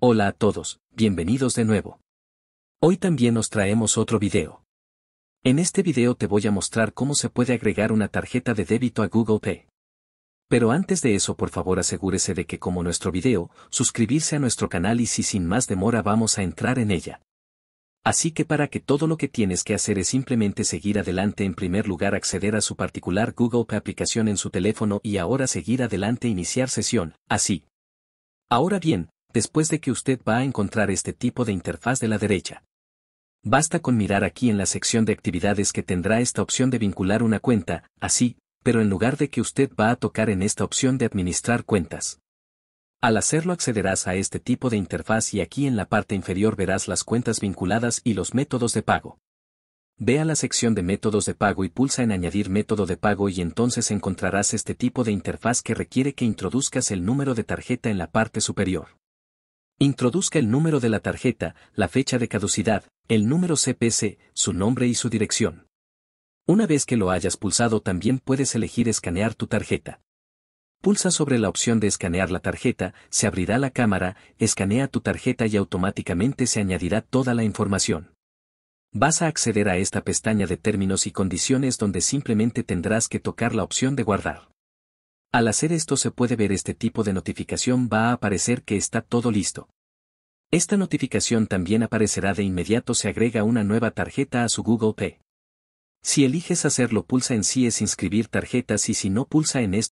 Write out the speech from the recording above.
Hola a todos, bienvenidos de nuevo. Hoy también os traemos otro video. En este video te voy a mostrar cómo se puede agregar una tarjeta de débito a Google Pay. Pero antes de eso por favor asegúrese de que como nuestro video, suscribirse a nuestro canal y si sin más demora vamos a entrar en ella. Así que para que todo lo que tienes que hacer es simplemente seguir adelante en primer lugar acceder a su particular Google Pay aplicación en su teléfono y ahora seguir adelante iniciar sesión, así. Ahora bien, después de que usted va a encontrar este tipo de interfaz de la derecha. Basta con mirar aquí en la sección de actividades que tendrá esta opción de vincular una cuenta, así, pero en lugar de que usted va a tocar en esta opción de administrar cuentas. Al hacerlo accederás a este tipo de interfaz y aquí en la parte inferior verás las cuentas vinculadas y los métodos de pago. Ve a la sección de métodos de pago y pulsa en añadir método de pago y entonces encontrarás este tipo de interfaz que requiere que introduzcas el número de tarjeta en la parte superior. Introduzca el número de la tarjeta, la fecha de caducidad, el número CPC, su nombre y su dirección. Una vez que lo hayas pulsado también puedes elegir escanear tu tarjeta. Pulsa sobre la opción de escanear la tarjeta, se abrirá la cámara, escanea tu tarjeta y automáticamente se añadirá toda la información. Vas a acceder a esta pestaña de términos y condiciones donde simplemente tendrás que tocar la opción de guardar. Al hacer esto se puede ver este tipo de notificación va a aparecer que está todo listo. Esta notificación también aparecerá de inmediato se agrega una nueva tarjeta a su Google Pay. Si eliges hacerlo pulsa en sí es inscribir tarjetas y si no pulsa en esto